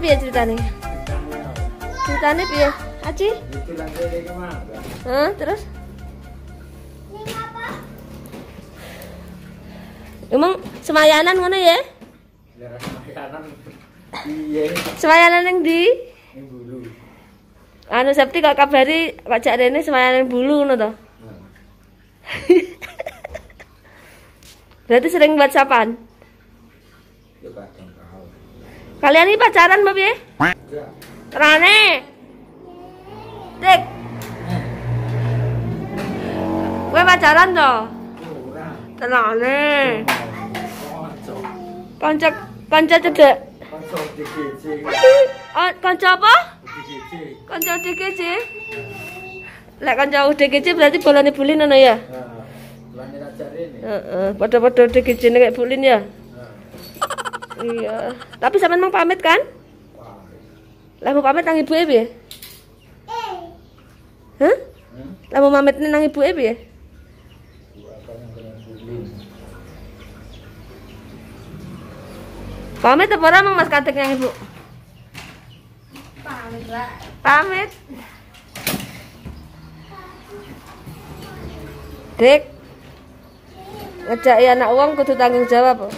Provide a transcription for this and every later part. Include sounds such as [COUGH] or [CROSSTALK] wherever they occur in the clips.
piye ceritane? Ceritane piye? Aci? Hah, terus? Emang semayanan ngono ya? semayanan. Semayanan yang di? bulu. Anu Septi kok kabari Pak jak Rene semayanan bulu ngono to? Hmm. [LAUGHS] Berarti sering buat sapan? Ya, Pak. Kalian ini pacaran, Mbak? ya? Rane. Dik. Gue pacaran dong? Terane. Kanca kanca cedek. Oh, kanca apa? Kanca DGJ. Lek kanca DGJ berarti bolane bulin ana ya? Heeh. Nah, bolane rajare. Heeh, padha-padha DGJ kayak bulin ya? iya tapi sampe mau pamit kan lah mau pamit nang ibu ya Hah? Lah mau pamit nang ibu ya Pamit apa ora Mas Katik nang ibu? Pamit Pamit. Dek, Ngejak anak uang kudu tanggung jawab.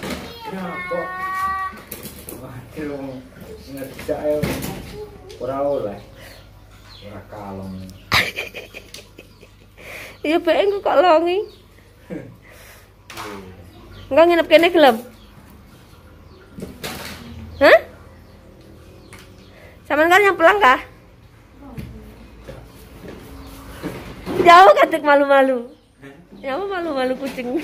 Tidak ayo. Ora oleh. Ora kalong. Iya bae engko kok longi. Engko nginep kene gelem. Hah? Saman kan yang pulang kah? Jauh katik malu-malu. Ya malu-malu kucing.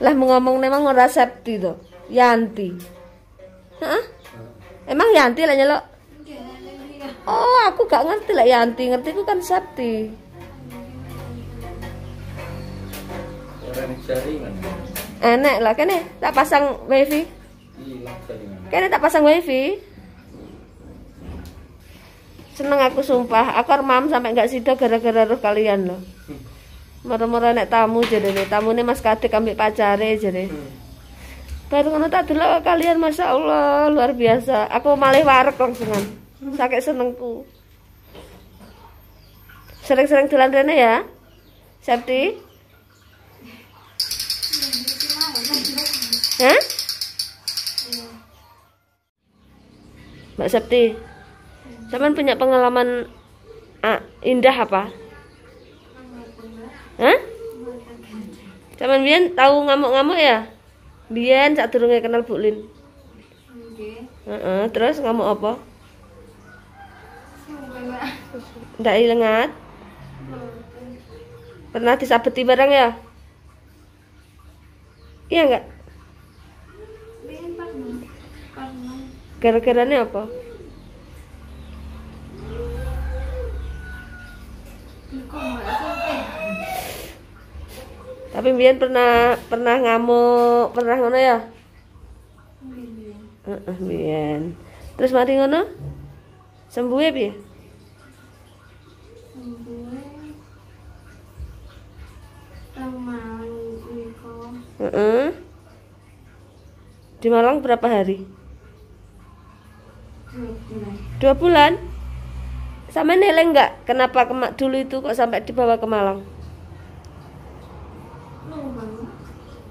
Lah ngomong memang ora Septi tuh Yanti. Hah? Emang Yanti lah nyelok. Oh, aku gak ngerti lah Yanti, ngerti itu kan Septi. Enak lah kene tak pasang wifi. Iya, kene tak pasang wifi. Seneng aku sumpah, aku mam sampai nggak sido gara-gara kalian loh. [LAUGHS] Merem-merem nek tamu tamu Tamune Mas Kadek ambil pacare jadi Hmm. Baru ngono tak kalian Masya Allah, luar biasa. Aku malah warek langsungan. Sakit senengku. Sering-sering jalan rene ya. safety Hah? Mbak Septi. Cuman punya pengalaman ah, indah apa? Hah? Cuman Bian tahu ngamuk-ngamuk ya? Bian saat turunnya kenal Bu Lin. Uh -uh, terus ngamuk apa? Tidak ilengat. Pernah disabeti barang ya? Iya enggak? Gara-garanya apa? Kok tapi Bian pernah pernah ngamuk pernah ngono ya iya. Heeh, Bian terus mari ngono sembuh ya piye Uh -uh. Di Malang berapa hari? Dua bulan. Dua bulan? Sama Neleng nggak? Kenapa dulu itu kok sampai dibawa ke Malang?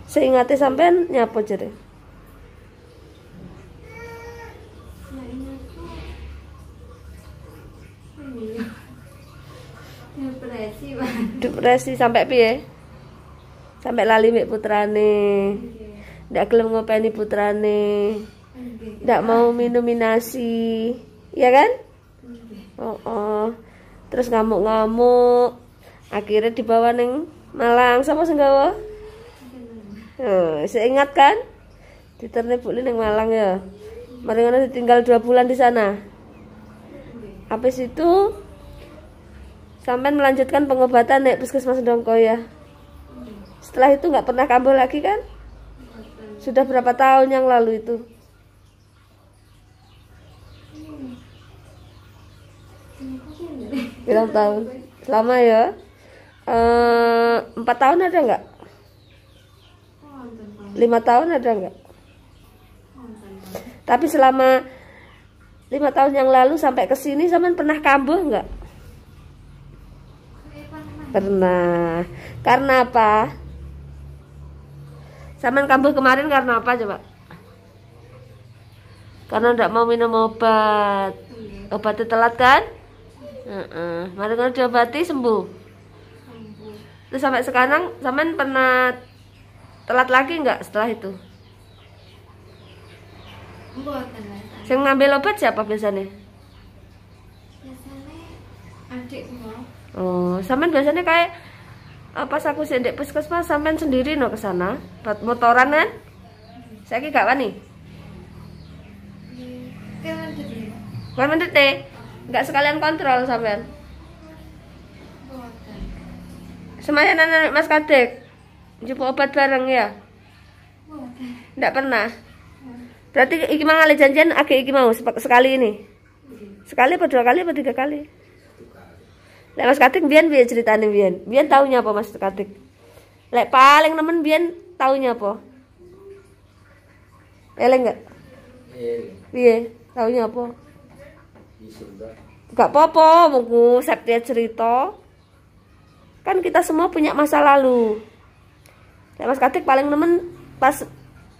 Seingatnya sampean nyapa jadi Depresi, Depresi sampai piye? Sampai lali mik putrane. Ndak gelem ngopeni putrane. Ndak mau minum minasi. Iya kan? Oh, oh. Terus ngamuk-ngamuk. Akhirnya dibawa neng Malang. Sama senggawa oh, saya ingat kan di Bu Lin Malang ya Maringana ditinggal dua bulan di sana habis itu sampai melanjutkan pengobatan di puskesmas dongko ya, setelah itu nggak pernah kambuh lagi kan sudah berapa tahun yang lalu itu berapa tahun lama ya eh, empat tahun ada nggak lima tahun ada nggak tapi selama lima tahun yang lalu sampai ke sini zaman pernah kambuh nggak pernah karena apa zaman kambuh kemarin karena apa coba karena tidak mau minum obat iya. obatnya telat kan uh -uh. mari diobati sembuh terus sampai sekarang zaman pernah telat lagi nggak setelah itu Saya ngambil obat siapa biasanya? Biasanya Oh, sampean biasanya kayak eh, pas aku sendek puskesmas sampean sendiri no ke sana buat motoran kan? Saya gak wani. Kan mendet ya? deh. nggak sekalian kontrol sampean. Semayanan Mas Kadek jumpa obat bareng ya tidak pernah berarti iki mang janjian agak iki mau sekali ini sekali apa dua kali apa tiga kali lek mas katik bian biar ceritanya bian bian taunya apa mas katik lek paling nemen bian taunya apa eleng enggak iya taunya apa gak apa-apa mungku septia cerita kan kita semua punya masa lalu Nek Mas Katik paling nemen pas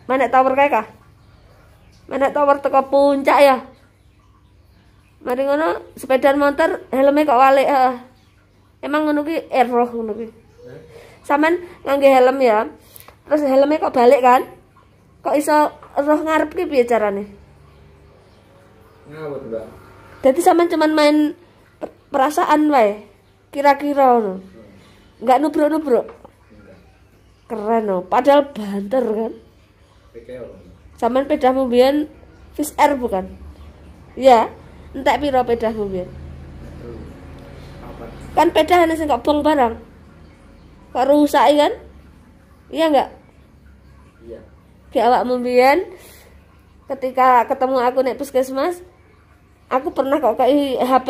mana tower kae kah? Mana tower teko puncak ya. Mari ngono sepeda motor helmnya kok wale heeh. Emang ngono ki error ngono ki. Saman ngangge helm ya. Terus helmnya kok balik kan? Kok iso roh ngarep ki piye carane? Ngawur, Mbak. Jadi cuman main perasaan wae. Kira-kira ngono. Enggak nubruk-nubruk keren loh padahal banter kan zaman pedah mobil fish air bukan ya entek piro pedah mobil kan pedah hanya nggak bong barang kok rusak kan iya enggak iya waktu awak mumbian ketika ketemu aku naik puskesmas aku pernah kok kayak HP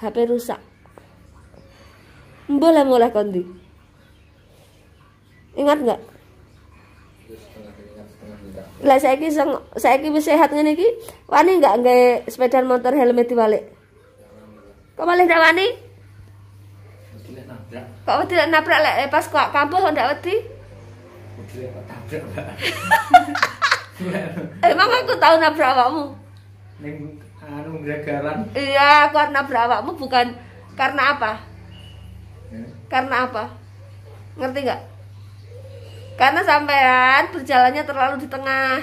HP rusak boleh mulai kondi keringat nggak lah saya kisah, saya kisah sehat ini ki wani nggak nggak sepeda motor helmet balik, kok balik nggak wani kok tidak nabrak lek eh, pas kok kampus kok ndak emang [LAUGHS] eh, aku tahu nabrak awakmu anu gregaran iya aku nabrak awakmu bukan karena apa eh? karena apa ngerti nggak karena sampean berjalannya terlalu di tengah.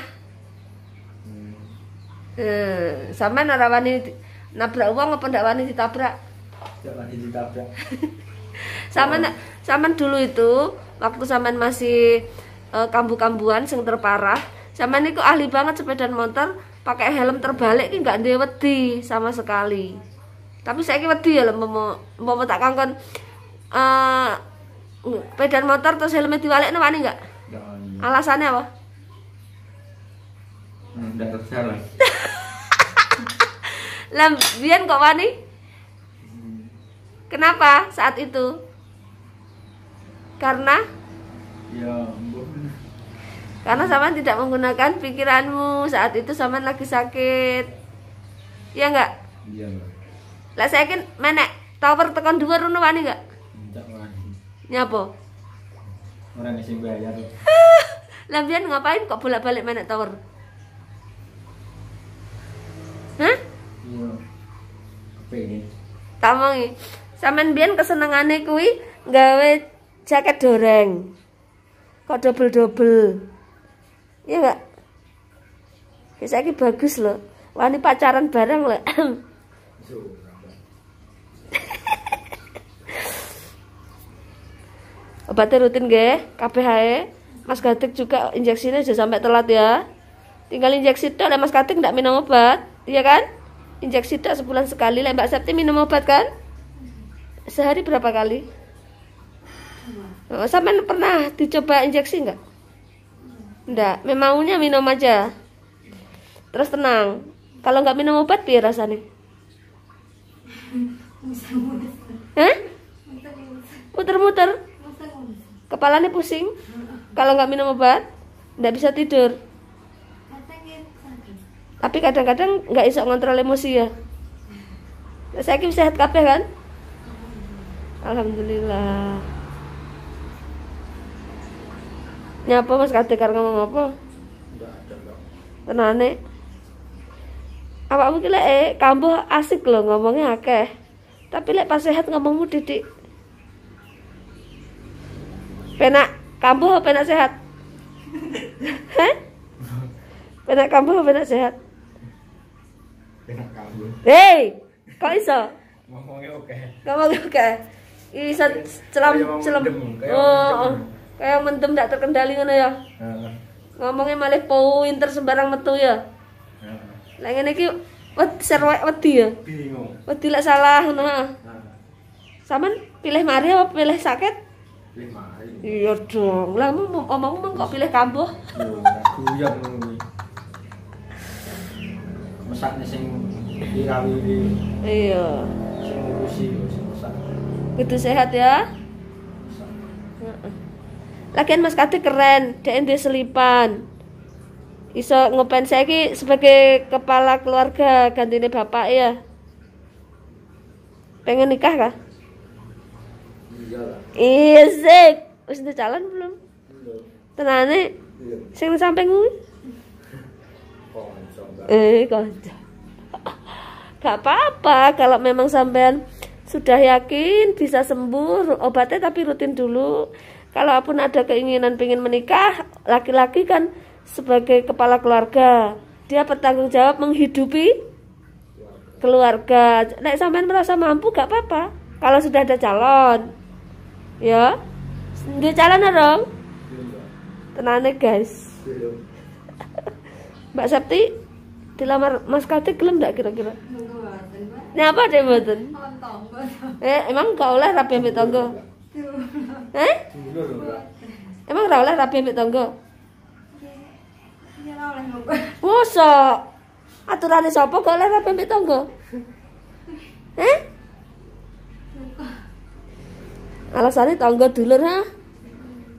Hmm. Eh, sampean ora wani nabrak uang apa ndak wani ditabrak? Ndak wani ditabrak. [LAUGHS] sampean oh. sampean dulu itu waktu sampean masih uh, kambu-kambuan sing terparah, sampean niku ahli banget sepedaan motor pakai helm terbalik ini nggak wedi sama sekali. Tapi saya kira wedi ya lah mau mau tak kangen eh, Uh, enggak. motor terus helmnya diwalek no mana enggak? Alasannya apa? Enggak hmm, kerja [LAUGHS] lah. lambian kok wani? Kenapa saat itu? Karena Ya, Karena sama tidak menggunakan pikiranmu saat itu sama lagi sakit. Ya enggak? Iya, iya Lah saya kan menek tower tekan dua runo wani enggak? Nyapa? Orang yang bayar tuh. Lambian [LAUGHS] ngapain kok bolak-balik main naik tower? Hah? Iya. Tamongi. Sampean biyen kesenengane kuwi gawe jaket doreng. Kok dobel-dobel. Iya enggak? Ya saiki bagus loh. Wani pacaran bareng lho. [LAUGHS] obatnya rutin nggih KPH, Mas Gatik juga injeksinya sudah sampai telat ya tinggal injeksi tok Mas Gatik tidak minum obat iya kan injeksi tok sebulan sekali lah Mbak Septi minum obat kan sehari berapa kali oh, Sampai pernah dicoba injeksi enggak Nggak, memangnya minum aja. Terus tenang. Kalau enggak minum obat, biar rasanya. Hah? Muter-muter kepalanya pusing kalau nggak minum obat nggak bisa tidur tapi kadang-kadang nggak -kadang bisa ngontrol emosi ya saya kira sehat kabeh kan alhamdulillah nyapa mas kadek karena ngomong apa tenane apa mungkin lek eh, kambuh asik loh ngomongnya akeh tapi lek pas sehat ngomongmu didik Penak kambuh apa penak sehat? Hah? Penak kambuh apa penak sehat? Penak kambuh. Hei, kok iso? Ngomongnya oke. Ngomongnya oke. Iso celam celam. Oh, oh. kayak mentem, tidak terkendali ngono ya. Ngomongnya malah poin sembarang metu ya. Lah ngene iki wed wedi ya. Bingung. Wedi lek salah ngono. Saman pilih mari apa pilih sakit? Pilih mari iya dong lah mau omongmu mau kok pilih kambuh guyang ngono kuwi mesakne sing dirawi. iya sing ngurusi sing mesak kudu sehat ya Lagian Mas Kati keren, DND selipan. Iso ngopen saya ki sebagai kepala keluarga gantinya bapak ya. Pengen nikah kah? Iya lah. Iya, wis udah calon belum tenane sing samping kuwi eh kanca. [LAUGHS] gak apa-apa kalau memang sampean sudah yakin bisa sembuh obatnya tapi rutin dulu Kalau pun ada keinginan pengen menikah laki-laki kan sebagai kepala keluarga dia bertanggung jawab menghidupi keluarga nek sampean merasa mampu gak apa-apa kalau sudah ada calon ya Nggih calon rong. Tenane, guys. Mbak Septi dilamar Mas Kate gelem ndak kira-kira? Ini apa deh mboten? Eh, emang gak oleh rapi eh? ambek tonggo? Eh? Emang ra oleh rapi ambek tonggo? Iya, ra oleh monggo. Wosok. Aturane sapa gak oleh rapi ambek tangga? Eh? alasane tangga dulur ha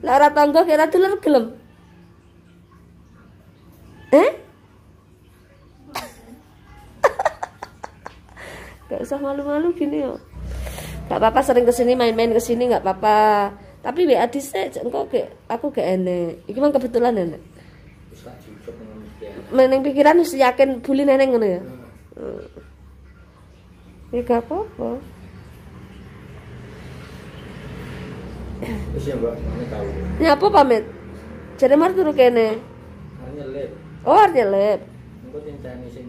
lara tangga kira dulur gelem eh [LAUGHS] gak usah malu-malu gini ya. gak apa-apa sering kesini main-main kesini gak apa-apa tapi WA dhisik engko ke aku gak enek iki mah kebetulan enek meneng pikiran harus yakin bully neneng ngono ya hmm. Ya gak apa-apa. Terus ya mbak, mana tahu? Ini ya, apa pamit? Jadi mar turu kene. Artinya lab. Oh artinya lab. Engko tincani sih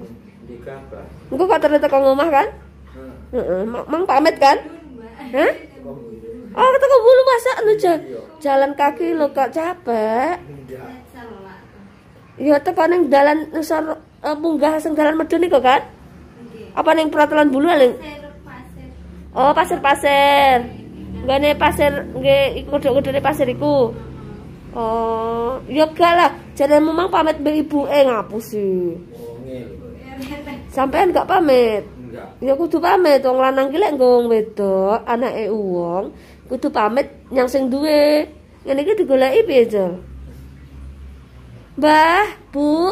di kabar. Engko kok terus teko rumah kan? Heeh. Mang, pamit kan? Hah? Oh, kita bulu masa lu iya. jalan, kaki lu kok capek. Iya, tekan yang jalan nusar eh, munggah senggalan medun kok kan? Apa yang peraturan bulu paling? Oh, pasir-pasir. gane pasir nge kodok-kodok pasir iku oh ya gak lah jadi memang pamit be ibu eh ngapus sih sampean gak pamit ya kudu pamit wong lanang kilek ngong wedok anak e uang kudu pamit nyang sing duwe ini kita digolek ibu aja Mbah, Bu,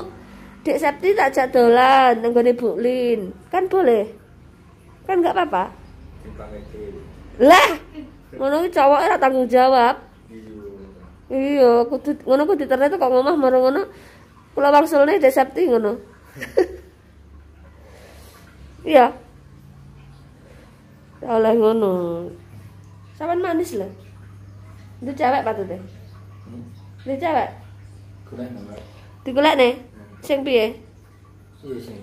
Dek Septi tak jak dolan nang gone Bu Lin. Kan boleh. Kan enggak apa-apa. Lah, ngono ki cowok ora tanggung jawab iya, iya kudu ngono ku ternyata kok ngomah marang ngono kula wangsulne Desepti ngono [LAUGHS] iya ya oleh ngono sawan manis lah? itu cewek patute itu cewek golek digolek nih hmm. sing piye iya sing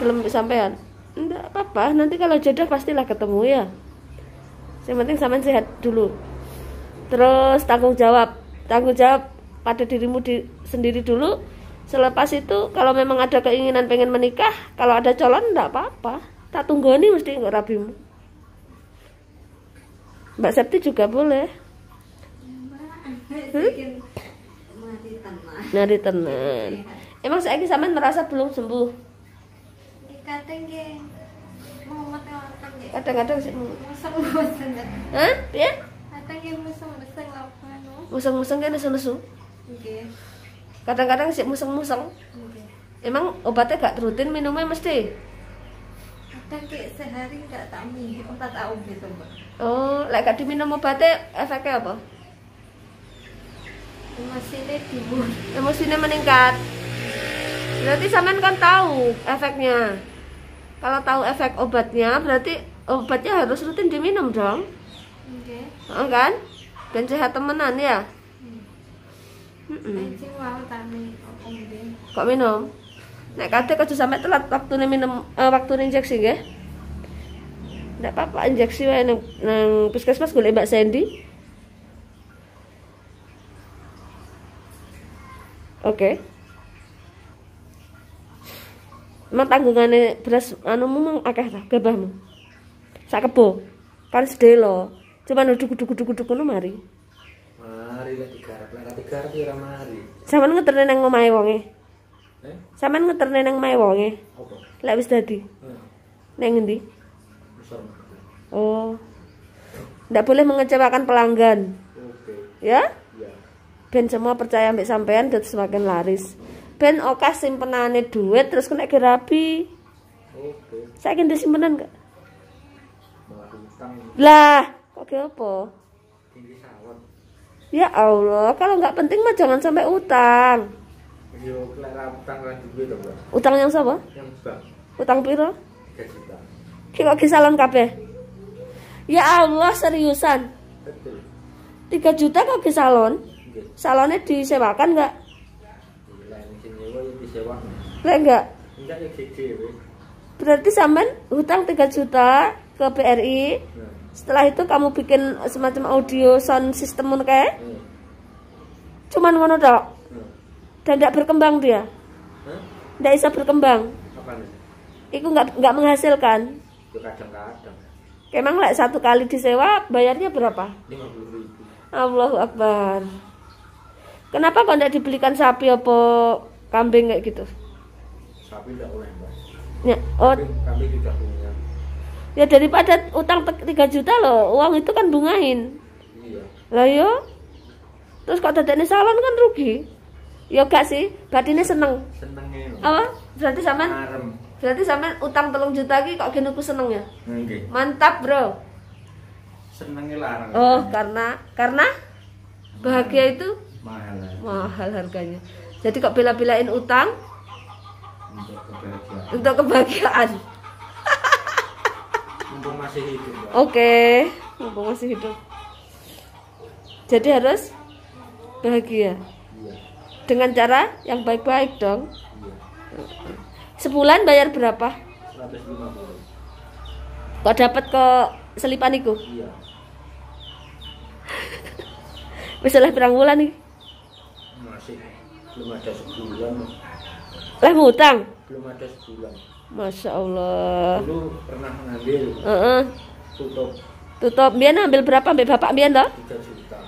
gelem sampean enggak apa-apa nanti kalau jodoh pastilah ketemu ya yang penting sampean sehat dulu terus tanggung jawab tanggung jawab pada dirimu di, sendiri dulu selepas itu kalau memang ada keinginan pengen menikah kalau ada calon enggak apa-apa tak tunggu nih mesti enggak rabimu Mbak Septi juga boleh hmm? Nari tenan Emang saya sampean merasa belum sembuh? kadang-kadang sih musang, musang Ya? Iya? Kadang yang musang musang lapan musang musang kan musang musang? Nggih. Kadang-kadang sih musang musang, Emang obatnya gak rutin minumnya mesti? Kadang kayak sehari gak tak minum, tak tak gitu Mbak. Oh, lek gak diminum obatnya efeknya apa? Emosinya timbul. Emosinya meningkat. Berarti sampean kan tahu efeknya. Kalau tahu efek obatnya berarti obatnya harus rutin diminum dong okay. oh, kan dan sehat temenan ya Hmm -hmm. kok minum nek kadek aja sampai telat waktu minum uh, eh, waktu injeksi nggih ndak apa-apa injeksi wae neng, neng puskesmas gue, Mbak Sandy Oke. Okay. Mak tanggungannya beras anumu mang akeh ta gabahmu? sak kebo kan sedih lo cuma duduk duduk duduk duduk lo mari mari lagi digarap lek digarap ya ora mari sampean ngeterne yang ngomai wonge eh sampean ngeterne nang wonge apa tadi. wis dadi eh. neng ngendi oh ndak boleh mengecewakan pelanggan okay. ya ya ben semua percaya ambek sampean dan semakin laris ben oka simpenane duit terus kena gerapi okay. saya ingin disimpanan gak lah, kok ke apa? Ya Allah, kalau nggak penting mah jangan sampai utang. utang yang siapa? Utang piro? Kita kok kisalan kape Ya Allah, seriusan. Tiga 3 juta kok ke salon? Salonnya disewakan ya enggak? Ya enggak? Berarti sampean hutang 3 juta ke BRI setelah itu kamu bikin semacam audio sound system kayak cuman ngono dok dan tidak berkembang dia tidak bisa berkembang itu nggak nggak menghasilkan ya, kadang-kadang emang lah satu kali disewa bayarnya berapa 50 Allahu Akbar kenapa kok tidak dibelikan sapi apa kambing kayak gitu sapi tidak boleh mbak ya, oh. kambing, kambing tidak boleh ya daripada utang 3 juta loh uang itu kan bungain iya. lah yo terus kok ini salon kan rugi ya gak sih batinnya seneng seneng apa oh, berarti sama berarti sama utang telung juta lagi kok gini seneng ya mantap bro senengnya larang oh karena karena bahagia itu mahal mahal harganya jadi kok bela-belain utang untuk kebahagiaan, untuk kebahagiaan mumpung masih hidup oke okay. mumpung masih hidup jadi harus bahagia iya. dengan cara yang baik-baik dong iya. sebulan bayar berapa 150 kok dapat ke selipan itu? iya [LAUGHS] wis oleh pirang bulan nih masih belum ada sebulan belum ada sebulan Masya Allah. Dulu pernah ngambil. Uh -uh. Tutup. Tutup. Biar ambil berapa biar bapak biar dong. Tiga juta.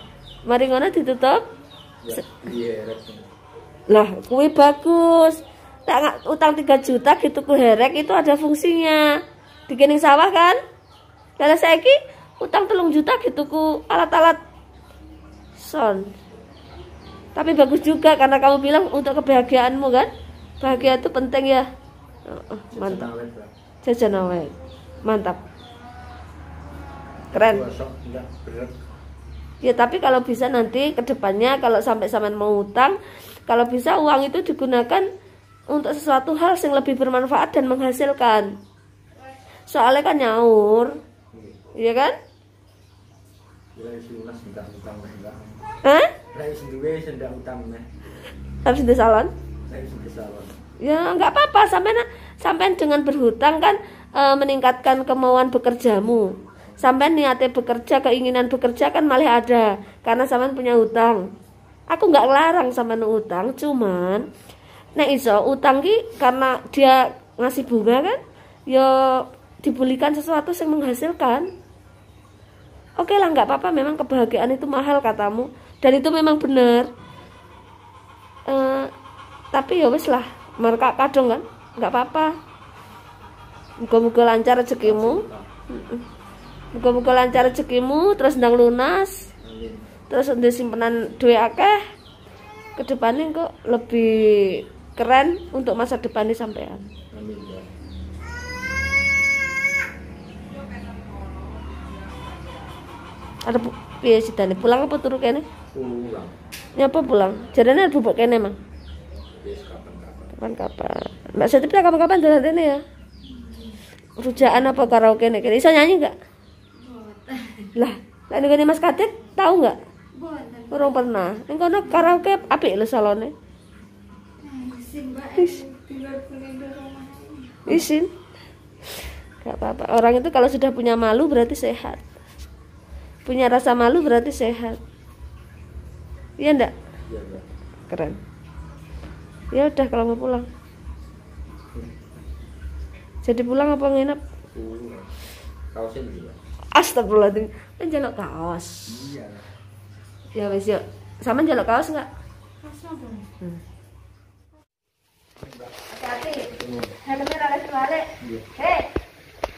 Mari ngono ditutup. Ya, iya, lah, kue bagus. Tak utang tiga juta gitu ku herek itu ada fungsinya. Digening sawah kan? Kalau saya ki utang telung juta gitu ku alat-alat son. Tapi bagus juga karena kamu bilang untuk kebahagiaanmu kan? Bahagia itu penting ya mantap jajan awet mantap keren ya tapi kalau bisa nanti kedepannya kalau sampai saman mau utang kalau bisa uang itu digunakan untuk sesuatu hal yang lebih bermanfaat dan menghasilkan soalnya kan nyaur iya, iya kan Hah? Harus di salon? Harus di salon ya nggak apa-apa sampean sampai dengan berhutang kan e, meningkatkan kemauan bekerjamu sampai niatnya bekerja keinginan bekerja kan malah ada karena sampean punya hutang aku nggak larang sampean utang cuman nek iso utang ki karena dia ngasih bunga kan ya dibulikan sesuatu yang menghasilkan oke lah nggak apa-apa memang kebahagiaan itu mahal katamu dan itu memang benar uh, tapi ya wes lah mereka kadung kan nggak apa-apa muka-muka lancar rezekimu muka-muka lancar rezekimu terus ndang lunas terus untuk simpenan duit akeh kedepannya kok lebih keren untuk masa depannya sampean ada piye Tadi pulang apa turu kene pulang nyapa pulang Jadinya ada bubuk kene mah kapan-kapan Mbak Siti pernah kapan-kapan dalam ini ya rujakan apa karaoke nih bisa nyanyi nggak lah lah ini Mas Katik tahu nggak Kurang pernah. Ning nak karaoke apa lo salonnya Isin. Isin. Gak apa-apa. Orang itu kalau sudah punya malu berarti sehat. Punya rasa malu berarti sehat. Iya enggak iya, Keren ya udah kalau mau pulang jadi pulang apa nginep kaosnya astagfirullahaladzim kan jaluk kaos iya. ya wes yuk sama jaluk kaos nggak hati-hati helmnya rada kebalik iya. hei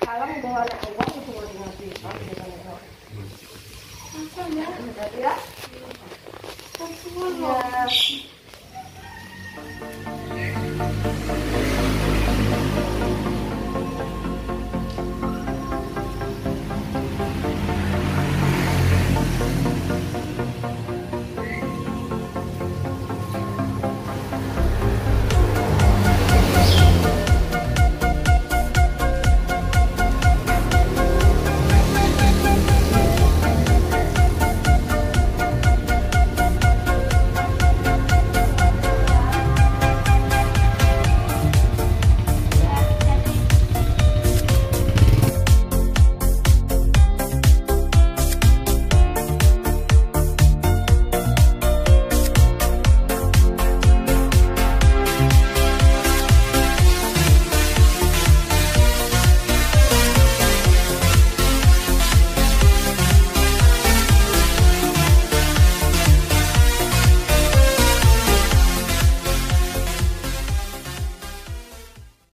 kalau mau anak uang itu mau ngasih ya, ya. Thank you.